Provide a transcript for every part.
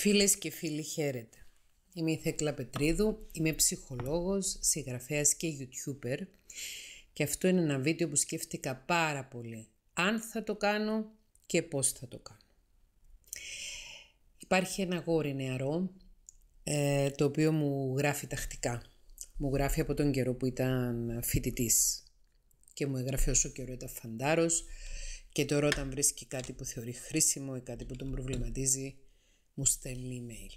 Φίλες και φίλοι χαίρετε. Είμαι η Θέκλα Πετρίδου, είμαι ψυχολόγος, συγγραφέας και youtuber και αυτό είναι ένα βίντεο που σκέφτηκα πάρα πολύ. Αν θα το κάνω και πώς θα το κάνω. Υπάρχει ένα γόρι νεαρό ε, το οποίο μου γράφει ταχτικά. Μου γράφει από τον καιρό που ήταν φοιτητής και μου έγραφε όσο καιρό ήταν φαντάρος και τώρα όταν βρίσκει κάτι που θεωρεί χρήσιμο ή κάτι που τον προβληματίζει μου στέλνει email.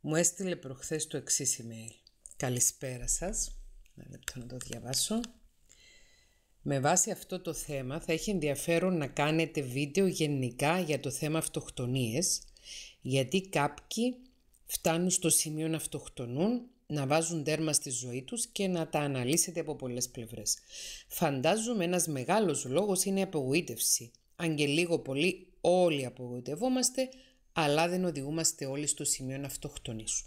Μου έστειλε προχθές το εξής email. Καλησπέρα σας. Να λεπτό να το διαβάσω. Με βάση αυτό το θέμα θα έχει ενδιαφέρον να κάνετε βίντεο γενικά για το θέμα αυτοκτονίες γιατί κάποιοι φτάνουν στο σημείο να αυτοκτονούν, να βάζουν τέρμα στη ζωή τους και να τα αναλύσετε από πολλές πλευρές. Φαντάζομαι ένας μεγάλος λόγος είναι η απογοήτευση. Αν και λίγο πολύ όλοι απογοητευόμαστε, αλλά δεν οδηγούμαστε όλοι στο σημείο να αυτοκτονήσουν.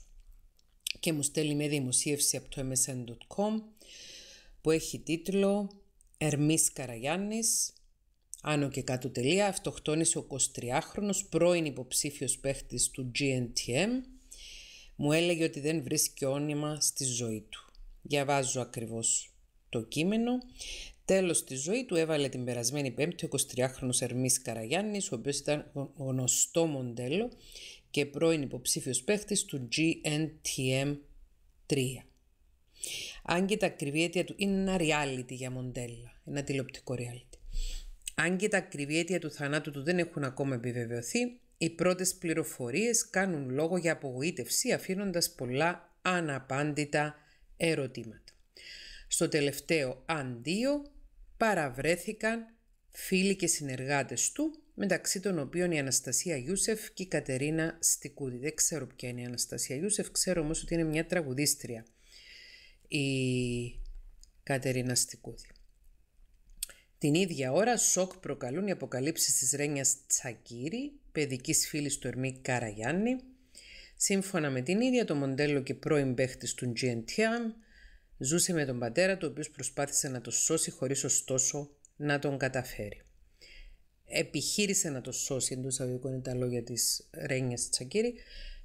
Και μου στέλνει μια δημοσίευση από το msn.com που έχει τίτλο «Ερμής Καραγιάννης, άνω και κάτω τελεία, αυτοκτόνησε ο 23χρονος πρώην υποψήφιος παίχτης του GNTM. Μου έλεγε ότι δεν βρίσκει όνειμα στη ζωή του. Διαβάζω ακριβώς το κείμενο. Τέλος στη ζωή του έβαλε την περασμένη Πέμπτη ο 23χρονο Ερμής Καραγιάννης, ο οποίος ήταν γνωστό μοντέλο και πρώην υποψήφιος παίχτης του GNTM 3. Αν και τα ακριβή αίτια του είναι ένα reality για μοντέλα, ένα τηλεοπτικό reality. Αν και τα ακριβή αίτια του θανάτου του δεν έχουν ακόμα επιβεβαιωθεί, οι πρώτες πληροφορίες κάνουν λόγο για απογοήτευση αφήνοντας πολλά αναπάντητα ερωτήματα. Στο τελευταίο αν παραβρέθηκαν φίλοι και συνεργάτες του, μεταξύ των οποίων η Αναστασία Γιούσεφ και η Κατερίνα Στικούδη. Δεν ξέρω ποια είναι η Αναστασία Γιούσεφ, ξέρω όμως ότι είναι μια τραγουδίστρια η Κατερίνα Στικούδη. Την ίδια ώρα σοκ προκαλούν οι αποκαλύψεις της Ρένιας Τσακύρη, παιδικής φίλης του Ερμή Καραγιάννη. Σύμφωνα με την ίδια το μοντέλο και πρώην του GNTM, Ζούσε με τον πατέρα του, ο οποίος προσπάθησε να το σώσει χωρίς ωστόσο να τον καταφέρει. Επιχείρησε να το σώσει εντός αγωγικών τα λόγια της Ρένιας Τσακίρη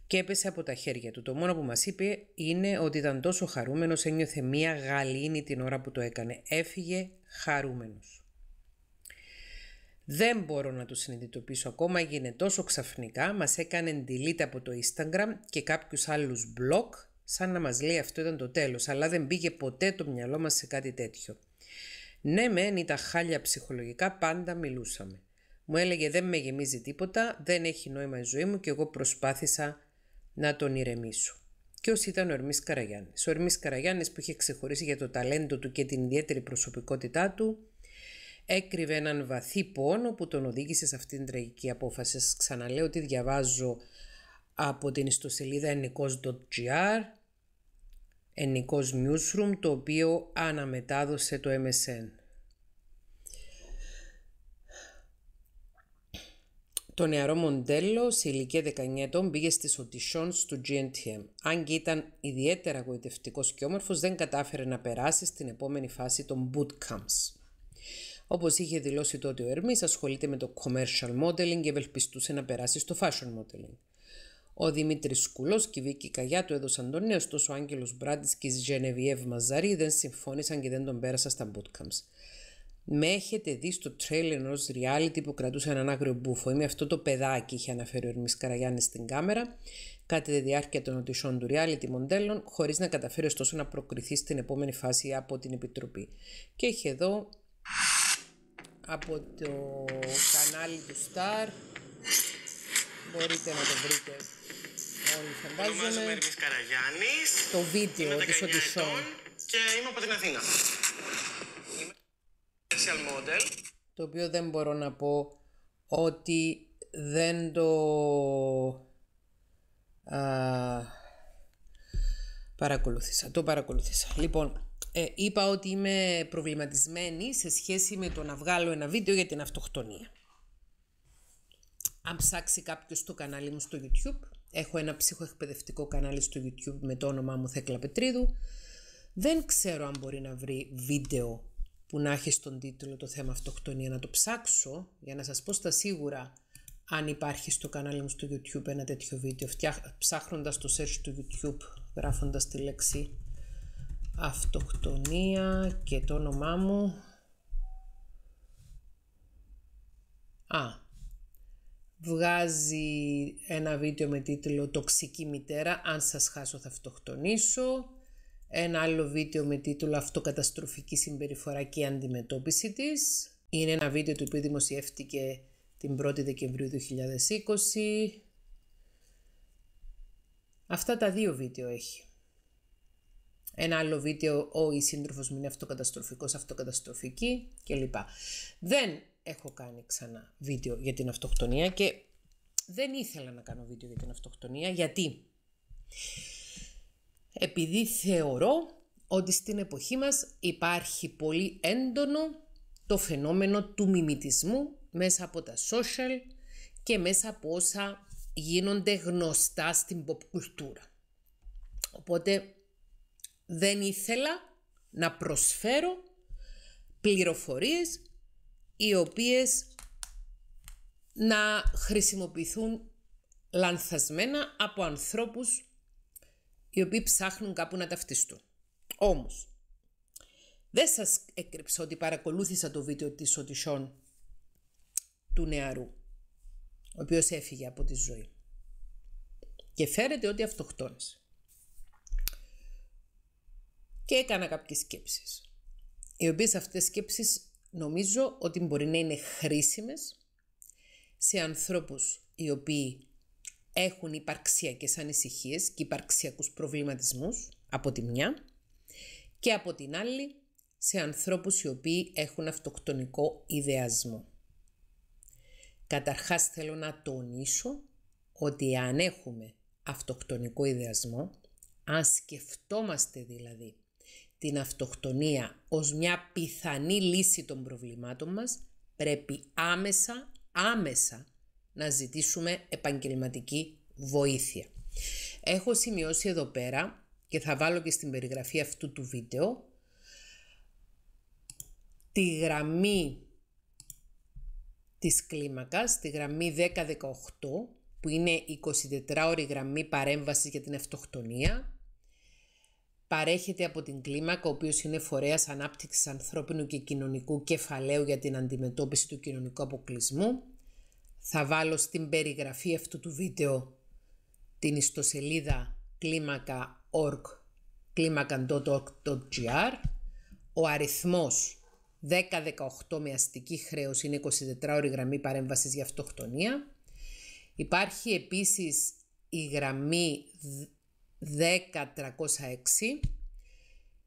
και έπεσε από τα χέρια του. Το μόνο που μας είπε είναι ότι ήταν τόσο χαρούμενος, ένιωθε μία γαλήνη την ώρα που το έκανε. Έφυγε χαρούμενος. Δεν μπορώ να το συνειδητοποιήσω ακόμα, έγινε τόσο ξαφνικά, μας έκανε delete από το Instagram και κάποιους άλλους blog σαν να μας λέει αυτό ήταν το τέλος, αλλά δεν πήγε ποτέ το μυαλό μας σε κάτι τέτοιο. Ναι μεν τα χάλια ψυχολογικά, πάντα μιλούσαμε. Μου έλεγε δεν με γεμίζει τίποτα, δεν έχει νόημα η ζωή μου και εγώ προσπάθησα να τον ηρεμήσω. Ποιο ήταν ο Ερμής Καραγιάννης. Ο Ερμής Καραγιάννης που είχε ξεχωρίσει για το ταλέντο του και την ιδιαίτερη προσωπικότητά του, έκρυβε έναν βαθύ πόνο που τον οδήγησε σε αυτήν την τραγική απόφαση. Σας ξαναλέω ότι διαβάζω από την ιστοσελίδα ενικός.gr ενικός newsroom το οποίο αναμετάδωσε το MSN. Το νεαρό μοντέλο σε ηλικία 19 ετών πήγε στις οτισσόν του GNTM. Αν και ήταν ιδιαίτερα αγωιτευτικός και όμορφος, δεν κατάφερε να περάσει στην επόμενη φάση των bootcamps. Όπως είχε δηλώσει τότε ο Ερμής, ασχολείται με το commercial modeling και ευελπιστούσε να περάσει στο fashion modeling. Ο Δημήτρης Σκουλός και η Βίκη Καγιά του έδωσαν τον νέο, ωστόσο ο Άγγελος Μπράντης και η Ζενεβιέβ Μαζάρη δεν συμφώνησαν και δεν τον πέρασαν στα bootcamps. Με έχετε δει στο τρέλ ενός reality που κρατούσε έναν άγριο μπούφο. Είμαι αυτό το παιδάκι, είχε αναφέρει ο Ερμής Καραγιάννης στην κάμερα, κατά τη διάρκεια των οτισών του reality μοντέλων, χωρίς να καταφέρει ωστόσο να προκριθεί στην επόμενη φάση από την επιτροπή. Και έχει εδώ από το κανάλι του Star. Μπορείτε να το βρείτε Φαντάζομαι... Το βίντεο τη Οντισόν. Και είμαι από την Αθήνα. Είμαι model. Το οποίο δεν μπορώ να πω ότι δεν το α, παρακολούθησα. Το παρακολούθησα. Λοιπόν, ε, είπα ότι είμαι προβληματισμένη σε σχέση με το να βγάλω ένα βίντεο για την αυτοκτονία. Αν ψάξει κάποιος το κανάλι μου στο YouTube, Έχω ένα ψυχοεκπαιδευτικό κανάλι στο YouTube με το όνομά μου Θέκλα Πετρίδου. Δεν ξέρω αν μπορεί να βρει βίντεο που να έχει στον τίτλο το θέμα αυτοκτονία να το ψάξω για να σας πω στα σίγουρα αν υπάρχει στο κανάλι μου στο YouTube ένα τέτοιο βίντεο ψάχνοντας το search του YouTube γράφοντας τη λέξη αυτοκτονία και το όνομά μου Α, βγάζει ένα βίντεο με τίτλο «Τοξική μητέρα, αν σας χάσω θα αυτοκτονήσω». Ένα άλλο βίντεο με τίτλο «Αυτοκαταστροφική συμπεριφορά και αντιμετώπιση της». Είναι ένα βίντεο το οποίο δημοσιεύτηκε την 1η Δεκεμβρίου 2020. Αυτά τα δύο βίντεο έχει. Ένα άλλο βίντεο «Ο η σύντροφος μου είναι αυτοκαταστροφικός, αυτοκαταστροφική» κλπ. Δεν έχω κάνει ξανά βίντεο για την αυτοκτονία και δεν ήθελα να κάνω βίντεο για την αυτοκτονία γιατί επειδή θεωρώ ότι στην εποχή μας υπάρχει πολύ έντονο το φαινόμενο του μιμητισμού μέσα από τα social και μέσα από όσα γίνονται γνωστά στην pop κουλτούρα. Οπότε δεν ήθελα να προσφέρω πληροφορίες οι οποίες να χρησιμοποιηθούν λανθασμένα από ανθρώπους οι οποίοι ψάχνουν κάπου να ταυτιστούν. Όμως, δεν σας έκρυψα ότι παρακολούθησα το βίντεο της Οτισόν του νεαρού, ο οποίος έφυγε από τη ζωή και φέρεται ότι αυτοκτόνησε. Και έκανα κάποιες σκέψεις, οι οποίες αυτές σκέψεις νομίζω ότι μπορεί να είναι χρήσιμες σε ανθρώπους οι οποίοι έχουν υπαρξιακές ανησυχίες και υπαρξιακούς προβληματισμούς από τη μια και από την άλλη σε ανθρώπους οι οποίοι έχουν αυτοκτονικό ιδεασμό. Καταρχάς θέλω να τονίσω ότι αν έχουμε αυτοκτονικό ιδεασμό, αν σκεφτόμαστε δηλαδή την αυτοκτονία ως μια πιθανή λύση των προβλημάτων μας, πρέπει άμεσα, άμεσα να ζητήσουμε επαγγελματική βοήθεια. Έχω σημειώσει εδώ πέρα και θα βάλω και στην περιγραφή αυτού του βίντεο τη γραμμή της κλίμακας, τη γραμμή 1018 που είναι 24 ώρη γραμμή παρέμβασης για την αυτοκτονία παρέχεται από την κλίμακα, ο οποίος είναι φορέας ανάπτυξης ανθρώπινου και κοινωνικού κεφαλαίου για την αντιμετώπιση του κοινωνικού αποκλεισμού. Θα βάλω στην περιγραφή αυτού του βίντεο την ιστοσελίδα κλίμακα.org, κλίμακα.org.gr. Ο αριθμός 10-18 με αστική χρέος είναι 24 ώρη γραμμή παρέμβασης για αυτοκτονία. Υπάρχει επίσης η γραμμή 10306,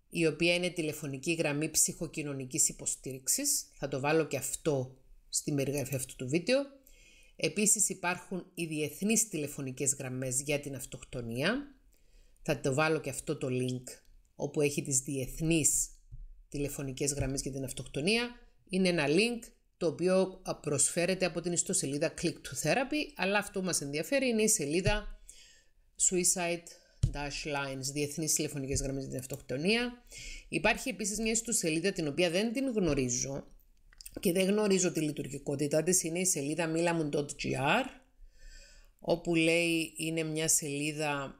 η οποία είναι τηλεφωνική γραμμή ψυχοκοινωνικής υποστήριξης. Θα το βάλω και αυτό στη περιγραφή αυτού του βίντεο. Επίσης υπάρχουν οι διεθνείς τηλεφωνικές γραμμές για την αυτοκτονία. Θα το βάλω και αυτό το link όπου έχει τις διεθνείς τηλεφωνικές γραμμές για την αυτοκτονία. Είναι ένα link το οποίο προσφέρεται από την ιστοσελίδα Click to Therapy, αλλά αυτό που μας ενδιαφέρει είναι η σελίδα Suicide dash lines, διεθνείς τηλεφωνικές γραμμές για την αυτοκτονία. Υπάρχει επίσης μια ιστοσελίδα την οποία δεν την γνωρίζω και δεν γνωρίζω τη λειτουργικότητά της, είναι η σελίδα milamun.gr όπου λέει είναι μια σελίδα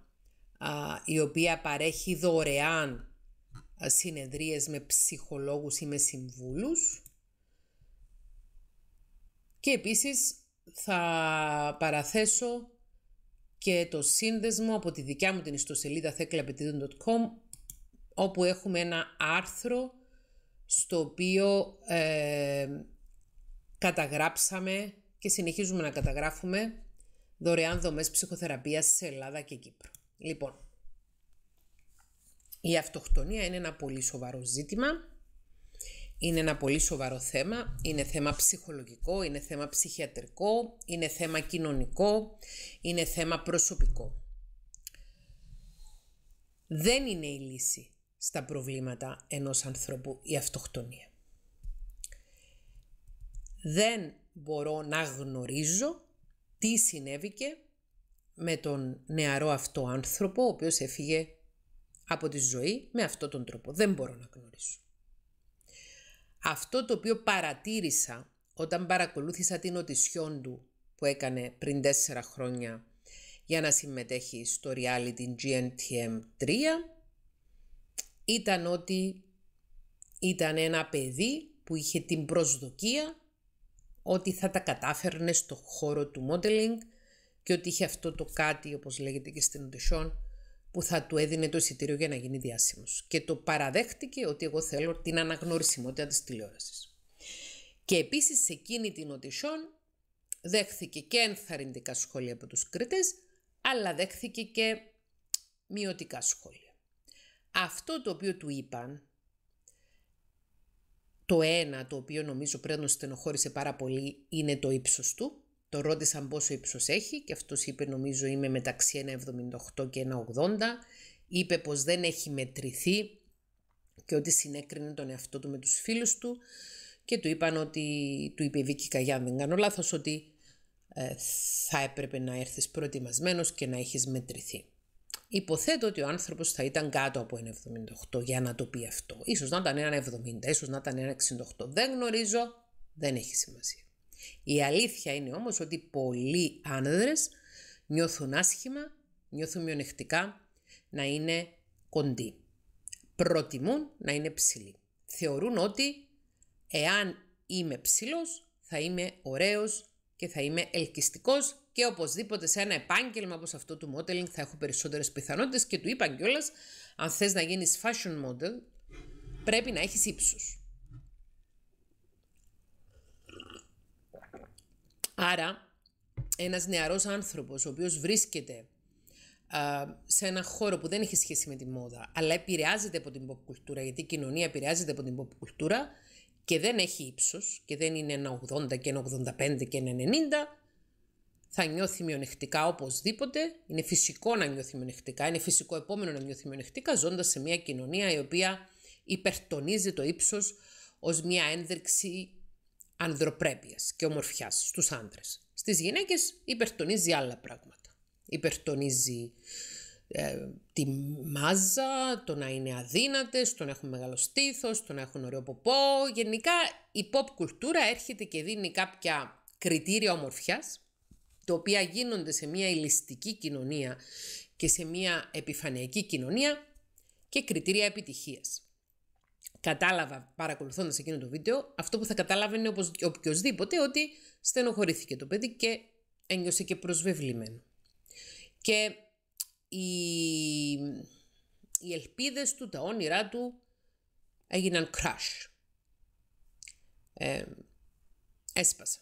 η οποία παρέχει δωρεάν συνεδρίες με ψυχολόγους ή με συμβούλους. Και επίσης θα παραθέσω και το σύνδεσμο από τη δικιά μου την ιστοσελίδα theklapetidon.com όπου έχουμε ένα άρθρο στο οποίο ε, καταγράψαμε και συνεχίζουμε να καταγράφουμε δωρεάν δομές ψυχοθεραπείας σε Ελλάδα και Κύπρο. Λοιπόν, η αυτοκτονία είναι ένα πολύ σοβαρό ζήτημα είναι ένα πολύ σοβαρό θέμα, είναι θέμα ψυχολογικό, είναι θέμα ψυχιατρικό, είναι θέμα κοινωνικό, είναι θέμα προσωπικό. Δεν είναι η λύση στα προβλήματα ενός ανθρώπου η αυτοκτονία. Δεν μπορώ να γνωρίζω τι συνέβηκε με τον νεαρό αυτό άνθρωπο ο οποίος έφυγε από τη ζωή με αυτόν τον τρόπο. Δεν μπορώ να γνωρίσω. Αυτό το οποίο παρατήρησα όταν παρακολούθησα την οτισιόν του που έκανε πριν τέσσερα χρόνια για να συμμετέχει στο reality GNTM 3 ήταν ότι ήταν ένα παιδί που είχε την προσδοκία ότι θα τα κατάφερνε στο χώρο του modeling και ότι είχε αυτό το κάτι, όπως λέγεται και στην οτισιόν, που θα του έδινε το εισιτήριο για να γίνει διάσημος. Και το παραδέχτηκε ότι εγώ θέλω την αναγνωρισιμότητα της τηλεόρασης. Και επίσης σε εκείνη την οντισόν δέχθηκε και ενθαρρυντικά σχόλια από τους κριτέ, αλλά δέχθηκε και μειωτικά σχόλια. Αυτό το οποίο του είπαν, το ένα το οποίο νομίζω πρέπει να στενοχώρησε πάρα πολύ, είναι το ύψος του, το ρώτησαν πόσο ύψος έχει και αυτός είπε νομίζω είμαι μεταξύ 1,78 και 1,80. Είπε πως δεν έχει μετρηθεί και ότι συνέκρινε τον εαυτό του με τους φίλους του και του είπαν ότι, του είπε η Βίκη Καγιά, δεν κάνω λάθος, ότι ε, θα έπρεπε να έρθεις προετοιμασμένος και να έχεις μετρηθεί. Υποθέτω ότι ο άνθρωπος θα ήταν κάτω από 1,78 για να το πει αυτό. Ίσως να ήταν 1,70, ίσως να ήταν 1,68. Δεν γνωρίζω, δεν έχει σημασία. Η αλήθεια είναι όμως ότι πολλοί άνδρες νιώθουν άσχημα, νιώθουν μειονεκτικά να είναι κοντοί. Προτιμούν να είναι ψηλοί. Θεωρούν ότι εάν είμαι ψηλός θα είμαι ωραίος και θα είμαι ελκυστικός και οπωσδήποτε σε ένα επάγγελμα όπως αυτό του modeling θα έχω περισσότερες πιθανότητες και του είπαν κιόλας αν θες να γίνεις fashion model πρέπει να έχεις ύψος. Άρα, ένας νεαρός άνθρωπος, ο οποίος βρίσκεται σε ένα χώρο που δεν έχει σχέση με τη μόδα, αλλά επηρεάζεται από την pop κουλτούρα, γιατί η κοινωνία επηρεάζεται από την pop κουλτούρα και δεν έχει ύψος και δεν είναι ένα 80 και ένα 85 και ένα 90, θα νιώθει μειονεκτικά οπωσδήποτε. Είναι φυσικό να νιώθει μειονεκτικά, είναι φυσικό επόμενο να νιώθει μειονεκτικά, ζώντας σε μια κοινωνία η οποία υπερτονίζει το ύψος ως μια ένδειξη ανδροπρέπειας και ομορφιάς στους άντρες. Στις γυναίκες υπερτονίζει άλλα πράγματα. Υπερτονίζει ε, τη μάζα, το να είναι αδύνατες, το να έχουν μεγάλο στήθος, το να έχουν ωραίο ποπό. Γενικά η pop κουλτούρα έρχεται και δίνει κάποια κριτήρια ομορφιάς, τα οποία γίνονται σε μια ηλιστική κοινωνία και σε μια επιφανειακή κοινωνία και κριτήρια επιτυχίας κατάλαβα παρακολουθώντας εκείνο το βίντεο, αυτό που θα κατάλαβε είναι όπως οποιοδήποτε ότι στενοχωρήθηκε το παιδί και ένιωσε και προσβεβλημένο. Και οι, οι ελπίδες του, τα όνειρά του έγιναν crash. Ε, έσπασα.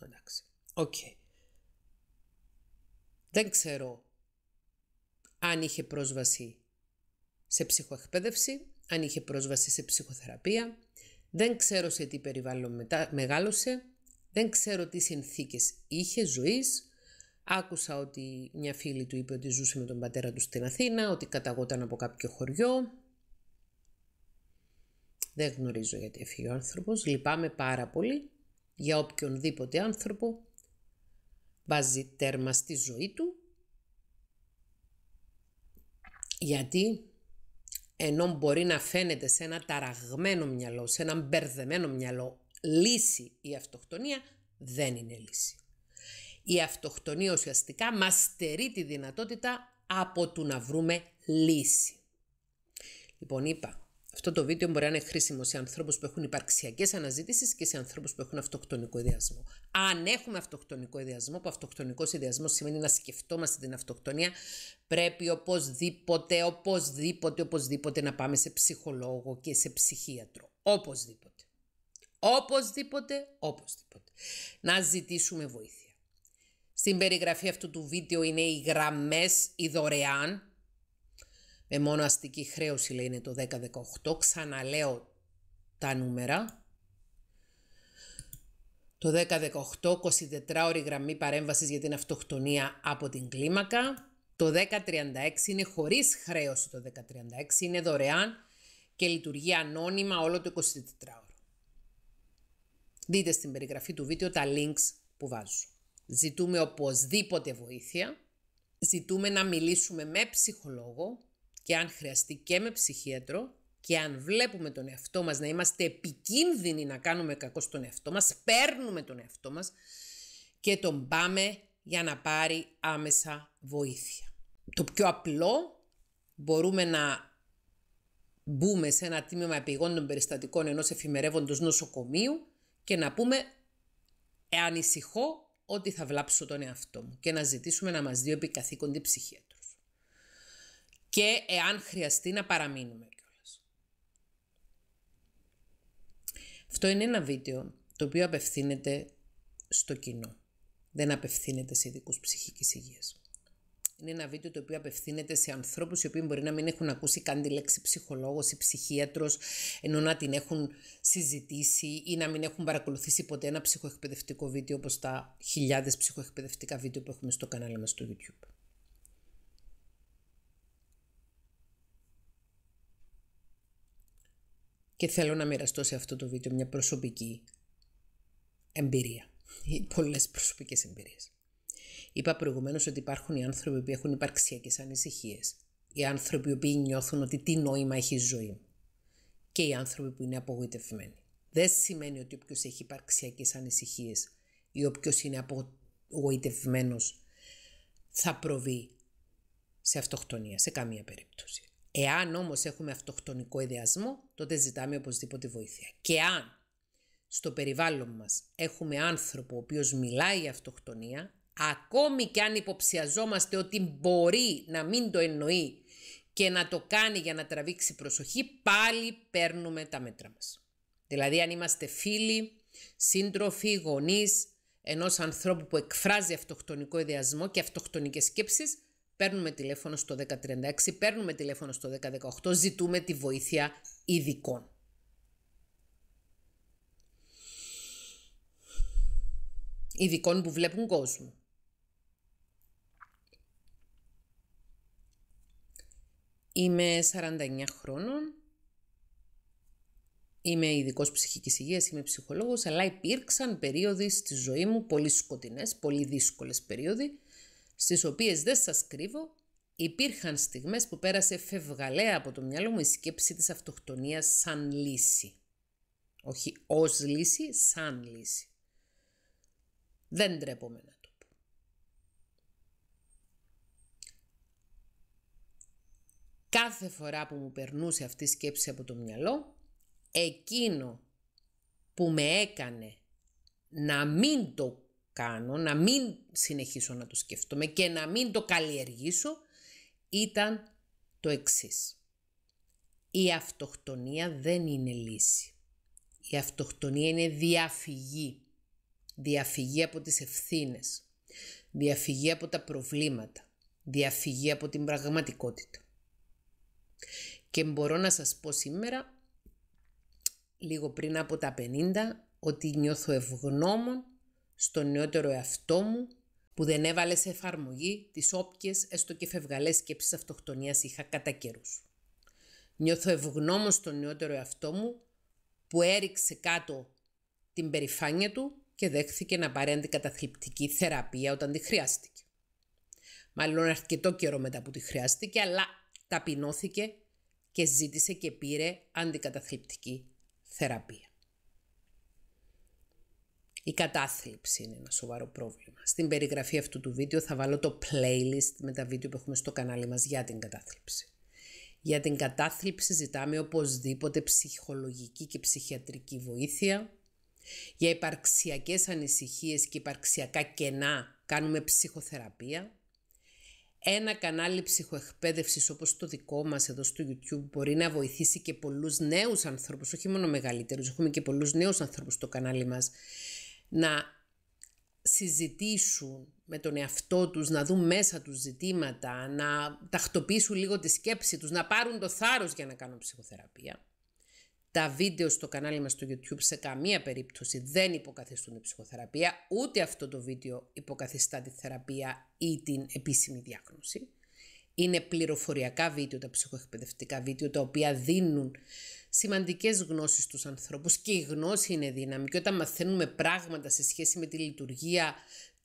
Εντάξει. Οκ. Δεν ξέρω αν είχε πρόσβαση σε ψυχοεκπαίδευση, αν είχε πρόσβαση σε ψυχοθεραπεία, δεν ξέρω σε τι περιβάλλον μεγάλωσε, δεν ξέρω τι συνθήκες είχε ζωής. Άκουσα ότι μια φίλη του είπε ότι ζούσε με τον πατέρα του στην Αθήνα, ότι καταγόταν από κάποιο χωριό. Δεν γνωρίζω γιατί έφυγε ο άνθρωπος. Λυπάμαι πάρα πολύ για οποιονδήποτε άνθρωπο βάζει τέρμα στη ζωή του. Γιατί ενώ μπορεί να φαίνεται σε ένα ταραγμένο μυαλό, σε ένα μπερδεμένο μυαλό, λύση η αυτοκτονία, δεν είναι λύση. Η αυτοκτονία ουσιαστικά μας στερεί τη δυνατότητα από του να βρούμε λύση. Λοιπόν, είπα, αυτό το βίντεο μπορεί να είναι χρήσιμο σε ανθρώπους που έχουν υπαρξιακές αναζήτησεις και σε ανθρώπους που έχουν αυτοκτονικό ιδεασμό. Αν έχουμε αυτοκτονικό ιδεασμό, που αυτοκτονικός ιδιασμός σημαίνει να σκεφτόμαστε την αυτοκτονία, πρέπει οπωσδήποτε, οπωσδήποτε, οπωσδήποτε να πάμε σε ψυχολόγο και σε ψυχίατρο. Οπωσδήποτε. Οπωσδήποτε, οπωσδήποτε. Να ζητήσουμε βοήθεια. Στην περιγραφή αυτού του βίντεο είναι οι γραμμές, οι δωρεάν, με μόνο αστική χρέωση λέει είναι το 10-18. Ξαναλέω τα νούμερα. Το 10-18, 24 ώρη γραμμή παρέμβασης για την αυτοκτονία από την κλίμακα. Το 10-36 είναι χωρίς χρέωση το 1036, είναι δωρεάν και λειτουργεί ανώνυμα όλο το 24ωρο. Δείτε στην περιγραφή του βίντεο τα links που βάζω. Ζητούμε οπωσδήποτε βοήθεια, ζητούμε να μιλήσουμε με ψυχολόγο, και αν χρειαστεί και με ψυχίατρο και αν βλέπουμε τον εαυτό μας να είμαστε επικίνδυνοι να κάνουμε κακό στον εαυτό μας, παίρνουμε τον εαυτό μας και τον πάμε για να πάρει άμεσα βοήθεια. Το πιο απλό μπορούμε να μπούμε σε ένα τμήμα επιγόντων των περιστατικών ενός εφημερεύοντος νοσοκομείου και να πούμε «Ανησυχώ ότι θα βλάψω τον εαυτό μου» και να ζητήσουμε να μας δει επικαθήκοντη ψυχία και εάν χρειαστεί να παραμείνουμε κιόλας. Αυτό είναι ένα βίντεο το οποίο απευθύνεται στο κοινό. Δεν απευθύνεται σε ειδικούς ψυχικής Υγείας. Είναι ένα βίντεο το οποίο απευθύνεται σε ανθρώπους οι οποίοι μπορεί να μην έχουν ακούσει καν τη λέξη ψυχολόγος ή ψυχίατρος, ενώ να την έχουν συζητήσει ή να μην έχουν παρακολουθήσει ποτέ ένα ψυχοεκπαιδευτικό βίντεο όπως τα χιλιάδες ψυχοεκπαιδευτικά βίντεο που έχουμε στο κανάλι μας στο YouTube. και θέλω να μοιραστώ σε αυτό το βίντεο μια προσωπική εμπειρία ή πολλές προσωπικές εμπειρίες. Είπα προηγουμένως ότι υπάρχουν οι άνθρωποι που έχουν υπαρξιακές ανησυχίες, οι άνθρωποι που νιώθουν ότι τι νόημα έχει η ζωή και οι άνθρωποι που είναι απογοητευμένοι. Δεν σημαίνει ότι όποιος έχει υπαρξιακές ανησυχίες ή όποιος είναι απογοητευμένος θα προβεί σε αυτοκτονία σε καμία περίπτωση. Εάν όμως έχουμε αυτοκτονικό ιδεασμό, τότε ζητάμε οπωσδήποτε βοήθεια. Και αν στο περιβάλλον μας έχουμε άνθρωπο ο οποίος μιλάει για αυτοκτονία, ακόμη και αν υποψιαζόμαστε ότι μπορεί να μην το εννοεί και να το κάνει για να τραβήξει προσοχή, πάλι παίρνουμε τα μέτρα μας. Δηλαδή αν είμαστε φίλοι, σύντροφοι, γονείς ενός ανθρώπου που εκφράζει αυτοκτονικό ιδεασμό και αυτοκτονικές σκέψεις, Παίρνουμε τηλέφωνο στο 1036, παίρνουμε τηλέφωνο στο 1018, ζητούμε τη βοήθεια ειδικών. Ειδικών που βλέπουν κόσμο. Είμαι 49 χρόνων. Είμαι ειδικός ψυχικής υγείας, είμαι ψυχολόγος, αλλά υπήρξαν περίοδοι στη ζωή μου πολύ σκοτεινές, πολύ δύσκολες περίοδοι, στις οποίες δεν σας κρύβω, υπήρχαν στιγμές που πέρασε φευγαλέα από το μυαλό μου η σκέψη της αυτοκτονίας σαν λύση. Όχι ως λύση, σαν λύση. Δεν ντρέπομαι να το πω. Κάθε φορά που μου περνούσε αυτή η σκέψη από το μυαλό, εκείνο που με έκανε να μην το κάνω, να μην συνεχίσω να το σκέφτομαι και να μην το καλλιεργήσω ήταν το εξής. Η αυτοκτονία δεν είναι λύση. Η αυτοκτονία είναι διαφυγή. Διαφυγή από τις ευθύνες. Διαφυγή από τα προβλήματα. Διαφυγή από την πραγματικότητα. Και μπορώ να σας πω σήμερα, λίγο πριν από τα 50, ότι νιώθω ευγνώμων στον νεότερο εαυτό μου που δεν έβαλε σε εφαρμογή τις όποιες έστω και φευγαλές σκέψεις αυτοκτονίας είχα κατά καιρούς. Νιώθω ευγνώμων στον νεότερο εαυτό μου που έριξε κάτω την περηφάνεια του και δέχθηκε να πάρει αντικαταθλιπτική θεραπεία όταν τη χρειάστηκε. Μάλλον αρκετό καιρό μετά που τη χρειάστηκε, αλλά ταπεινώθηκε και ζήτησε και πήρε αντικαταθλιπτική θεραπεία. Η κατάθλιψη είναι ένα σοβαρό πρόβλημα. Στην περιγραφή αυτού του βίντεο θα βάλω το playlist με τα βίντεο που έχουμε στο κανάλι μας για την κατάθλιψη. Για την κατάθλιψη ζητάμε οπωσδήποτε ψυχολογική και ψυχιατρική βοήθεια. Για υπαρξιακές ανησυχίες και υπαρξιακά κενά κάνουμε ψυχοθεραπεία. Ένα κανάλι ψυχοεκπαίδευσης όπως το δικό μας εδώ στο YouTube μπορεί να βοηθήσει και πολλούς νέους ανθρώπους, όχι μόνο μεγαλύτερους, έχουμε και πολλούς νέους ανθρώπους στο κανάλι μας να συζητήσουν με τον εαυτό τους, να δουν μέσα τους ζητήματα, να τακτοποιήσουν λίγο τη σκέψη τους, να πάρουν το θάρρος για να κάνουν ψυχοθεραπεία. Τα βίντεο στο κανάλι μας στο YouTube σε καμία περίπτωση δεν υποκαθιστούν τη ψυχοθεραπεία, ούτε αυτό το βίντεο υποκαθιστά τη θεραπεία ή την επίσημη διάγνωση. Είναι πληροφοριακά βίντεο, τα ψυχοεκπαιδευτικά βίντεο, τα οποία δίνουν σημαντικές γνώσεις στους ανθρώπους και η γνώση είναι δύναμη και όταν μαθαίνουμε πράγματα σε σχέση με τη λειτουργία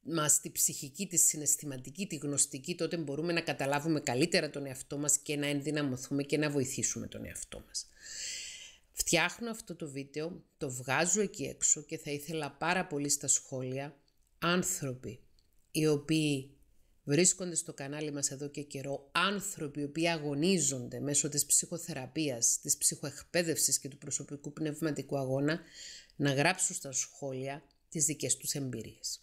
μας, τη ψυχική, τη συναισθηματική, τη γνωστική, τότε μπορούμε να καταλάβουμε καλύτερα τον εαυτό μας και να ενδυναμωθούμε και να βοηθήσουμε τον εαυτό μας. Φτιάχνω αυτό το βίντεο, το βγάζω εκεί έξω και θα ήθελα πάρα πολύ στα σχόλια άνθρωποι οι οποίοι Βρίσκονται στο κανάλι μας εδώ και καιρό άνθρωποι οι οποίοι αγωνίζονται μέσω της ψυχοθεραπείας, της ψυχοεκπαίδευσης και του προσωπικού πνευματικού αγώνα να γράψουν στα σχόλια τις δικές τους εμπειρίες.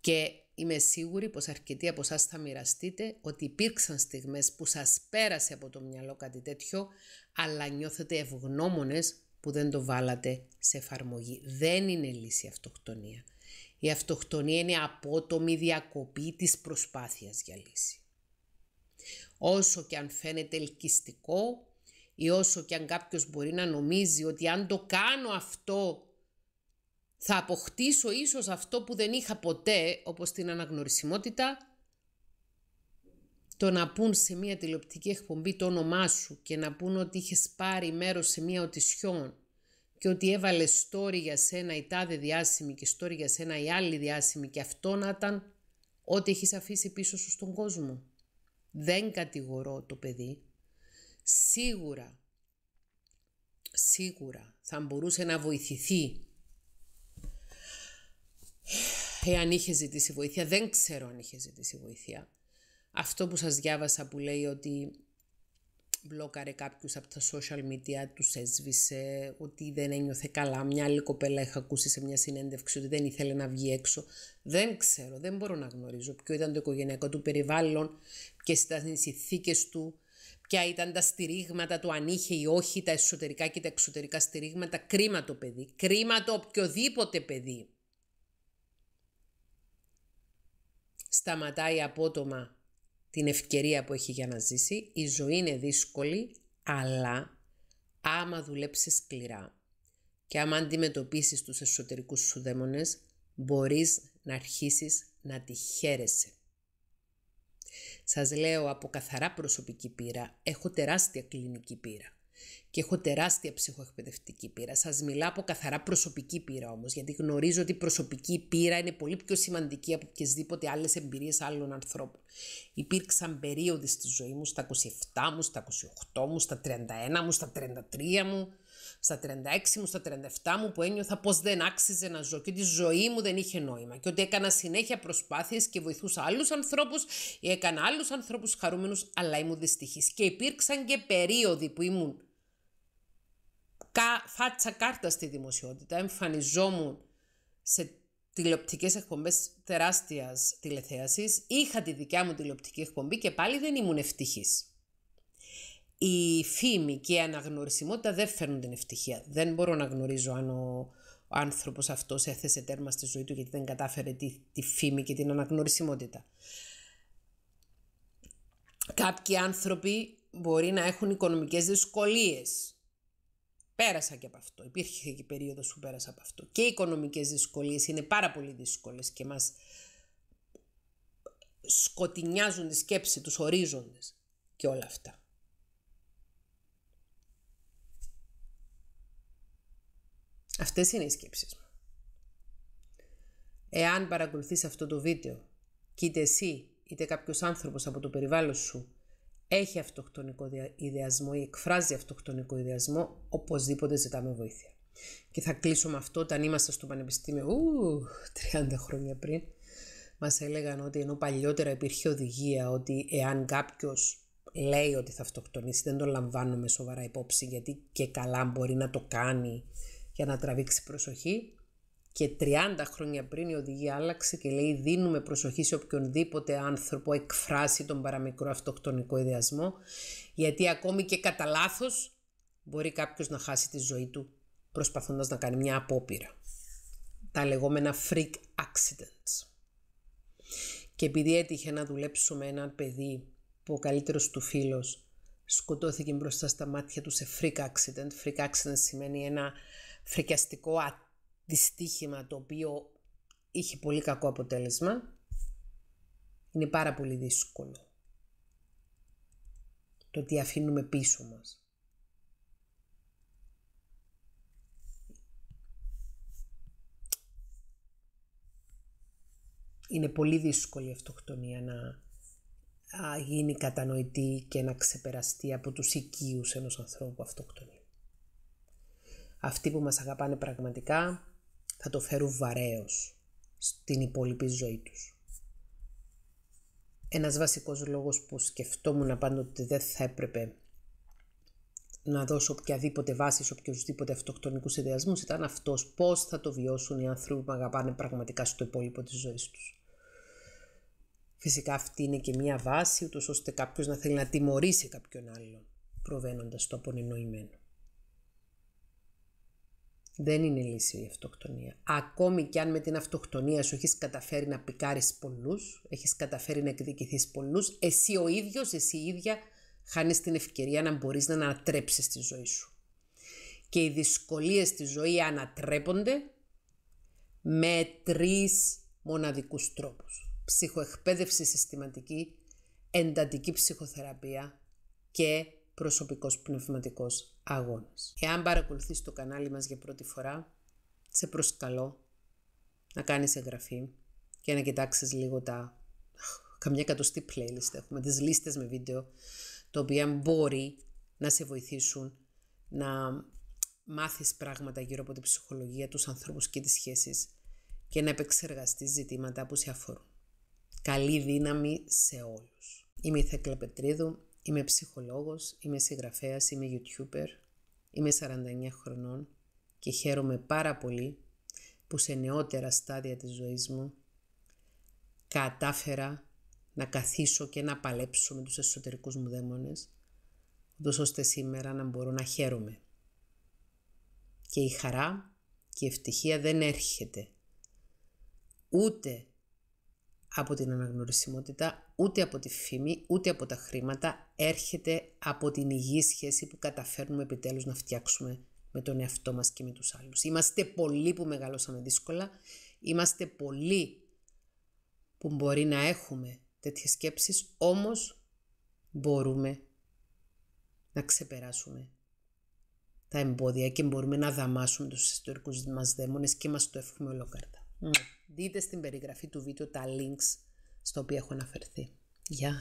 Και είμαι σίγουρη πως αρκετοί από εσάς θα μοιραστείτε ότι υπήρξαν στιγμές που σας πέρασε από το μυαλό κάτι τέτοιο, αλλά νιώθετε ευγνώμονες που δεν το βάλατε σε εφαρμογή. Δεν είναι λύση αυτοκτονία. Η αυτοκτονία είναι απότομη διακοπή της προσπάθειας για λύση. Όσο και αν φαίνεται ελκυστικό ή όσο και αν κάποιος μπορεί να νομίζει ότι αν το κάνω αυτό θα αποκτήσω ίσως αυτό που δεν είχα ποτέ, όπως την αναγνωρισιμότητα, το να πούν σε μια τηλεοπτική εκπομπή το όνομά σου και να πούν ότι είχες πάρει μέρος σε μια οτισιόν και ότι έβαλε story για σένα η τάδε διάσημη και story για σένα η άλλη διάσημη και αυτό να ήταν ό,τι έχεις αφήσει πίσω σου στον κόσμο. Δεν κατηγορώ το παιδί. Σίγουρα, σίγουρα θα μπορούσε να βοηθηθεί εάν είχε ζητήσει βοήθεια. Δεν ξέρω αν είχε ζητήσει βοήθεια. Αυτό που σας διάβασα που λέει ότι μπλόκαρε κάποιους από τα social media, τους έσβησε, ότι δεν ένιωθε καλά. Μια άλλη κοπέλα είχα ακούσει σε μια συνέντευξη ότι δεν ήθελε να βγει έξω. Δεν ξέρω, δεν μπορώ να γνωρίζω ποιο ήταν το οικογενειακό του περιβάλλον, ποιες ήταν οι συνθήκες του, ποια ήταν τα στηρίγματα του, αν είχε ή όχι τα εσωτερικά και τα εξωτερικά στηρίγματα. Κρίμα το παιδί, κρίμα το οποιοδήποτε παιδί. Σταματάει απότομα την ευκαιρία που έχει για να ζήσει. Η ζωή είναι δύσκολη, αλλά άμα δουλέψεις σκληρά και άμα αντιμετωπίσεις τους εσωτερικούς σου δαίμονες, μπορείς να αρχίσεις να τη χαίρεσαι. Σας λέω από καθαρά προσωπική πείρα, έχω τεράστια κλινική πείρα και έχω τεράστια ψυχοεκπαιδευτική πείρα. Σας μιλάω από καθαρά προσωπική πείρα όμως, γιατί γνωρίζω ότι η προσωπική πείρα είναι πολύ πιο σημαντική από οποιασδήποτε άλλες εμπειρίες άλλων ανθρώπων. Υπήρξαν περίοδοι στη ζωή μου, στα 27 μου, στα 28 μου, στα 31 μου, στα 33 μου, στα 36 μου, στα 37 μου που ένιωθα πώ δεν άξιζε να ζω και ότι η ζωή μου δεν είχε νόημα και ότι έκανα συνέχεια προσπάθειες και βοηθούσα άλλους ανθρώπους, ή έκανα άλλους ανθρώπους χαρούμενους, αλλά ήμουν δυστυχής. και υπήρξαν και περίοδοι που ήμουν κα, φάτσα κάρτα στη δημοσιότητα. Εμφανιζόμουν σε τηλεοπτικές εκπομπές τεράστιας τηλεθέασης. Είχα τη δικιά μου τηλεοπτική εκπομπή και πάλι δεν ήμουν ευτυχής. Η φήμη και η αναγνωρισιμότητα δεν φέρνουν την ευτυχία. Δεν μπορώ να γνωρίζω αν ο, άνθρωπος αυτός έθεσε τέρμα στη ζωή του γιατί δεν κατάφερε τη, τη φήμη και την αναγνωρισιμότητα. Κάποιοι άνθρωποι μπορεί να έχουν οικονομικές δυσκολίες πέρασα και από αυτό. Υπήρχε και περίοδος που πέρασα από αυτό. Και οι οικονομικές δυσκολίες είναι πάρα πολύ δύσκολες και μας σκοτεινιάζουν τη σκέψη, τους ορίζοντες και όλα αυτά. Αυτές είναι οι σκέψεις μου. Εάν παρακολουθείς αυτό το βίντεο και είτε εσύ είτε κάποιος άνθρωπος από το περιβάλλον σου έχει αυτοκτονικό ιδεασμό ή εκφράζει αυτοκτονικό ιδεασμό, οπωσδήποτε ζητάμε βοήθεια. Και θα κλείσω με αυτό όταν ήμασταν στο πανεπιστήμιο, ου, 30 χρόνια πριν, μας έλεγαν ότι ενώ παλιότερα υπήρχε οδηγία ότι εάν κάποιος λέει ότι θα αυτοκτονήσει, δεν τον λαμβάνουμε σοβαρά υπόψη γιατί και καλά μπορεί να το κάνει για να τραβήξει προσοχή, και 30 χρόνια πριν η οδηγία άλλαξε και λέει δίνουμε προσοχή σε οποιονδήποτε άνθρωπο εκφράσει τον παραμικρό αυτοκτονικό ιδεασμό γιατί ακόμη και κατά λάθος μπορεί κάποιος να χάσει τη ζωή του προσπαθώντας να κάνει μια απόπειρα. Τα λεγόμενα freak accidents. Και επειδή έτυχε να δουλέψω με έναν παιδί που ο καλύτερος του φίλος σκοτώθηκε μπροστά στα μάτια του σε freak accident. Freak accident σημαίνει ένα φρικιαστικό ατύχημα δυστύχημα το οποίο είχε πολύ κακό αποτέλεσμα, είναι πάρα πολύ δύσκολο το ότι αφήνουμε πίσω μας. Είναι πολύ δύσκολη η αυτοκτονία να γίνει κατανοητή και να ξεπεραστεί από τους οικείους ενός ανθρώπου αυτοκτονία. Αυτοί που μας αγαπάνε πραγματικά θα το φέρουν βαρέως στην υπόλοιπη ζωή τους. Ένας βασικός λόγος που σκεφτόμουν πάντοτε ότι δεν θα έπρεπε να δώσω οποιαδήποτε βάση σε οποιοσδήποτε αυτοκτονικού ιδεασμούς ήταν αυτός πώς θα το βιώσουν οι άνθρωποι που αγαπάνε πραγματικά στο υπόλοιπο της ζωής τους. Φυσικά αυτή είναι και μία βάση, ούτως ώστε κάποιος να θέλει να τιμωρήσει κάποιον άλλον, προβαίνοντας το απονεννοημένο. Δεν είναι λύση η αυτοκτονία. Ακόμη και αν με την αυτοκτονία σου έχεις καταφέρει να πικάρεις πολλούς, έχεις καταφέρει να εκδικηθείς πολλούς, εσύ ο ίδιος, εσύ η ίδια, χάνεις την ευκαιρία να μπορείς να ανατρέψεις τη ζωή σου. Και οι δυσκολίες στη ζωή ανατρέπονται με τρεις μοναδικούς τρόπους. Ψυχοεκπαίδευση συστηματική, εντατική ψυχοθεραπεία και προσωπικός πνευματικός αγώνας. Εάν παρακολουθείς το κανάλι μας για πρώτη φορά, σε προσκαλώ να κάνεις εγγραφή και να κοιτάξεις λίγο τα... Καμιά εκατοστή playlist έχουμε, τις λίστες με βίντεο, τα οποία μπορεί να σε βοηθήσουν να μάθεις πράγματα γύρω από την ψυχολογία, τους ανθρώπους και τις σχέσεις και να επεξεργαστείς ζητήματα που σε αφορούν. Καλή δύναμη σε όλους. Είμαι η Θέκλα Είμαι ψυχολόγος, είμαι συγγραφέας, είμαι youtuber, είμαι 49 χρονών και χαίρομαι πάρα πολύ που σε νεότερα στάδια της ζωής μου κατάφερα να καθίσω και να παλέψω με τους εσωτερικούς μου δαίμονες, ούτως ώστε σήμερα να μπορώ να χαίρομαι. Και η χαρά και η ευτυχία δεν έρχεται ούτε από την αναγνωρισιμότητα, ούτε από τη φήμη, ούτε από τα χρήματα. Έρχεται από την υγιή σχέση που καταφέρνουμε επιτέλους να φτιάξουμε με τον εαυτό μας και με τους άλλους. Είμαστε πολλοί που μεγαλώσαμε δύσκολα. Είμαστε πολλοί που μπορεί να έχουμε τέτοιες σκέψεις, όμως μπορούμε να ξεπεράσουμε τα εμπόδια και μπορούμε να δαμάσουμε τους ιστορικούς μας δαίμονες και μας το εύχομαι ολόκαρτα. Δείτε στην περιγραφή του βίντεο τα links στο οποίο έχω αναφερθεί. Γεια!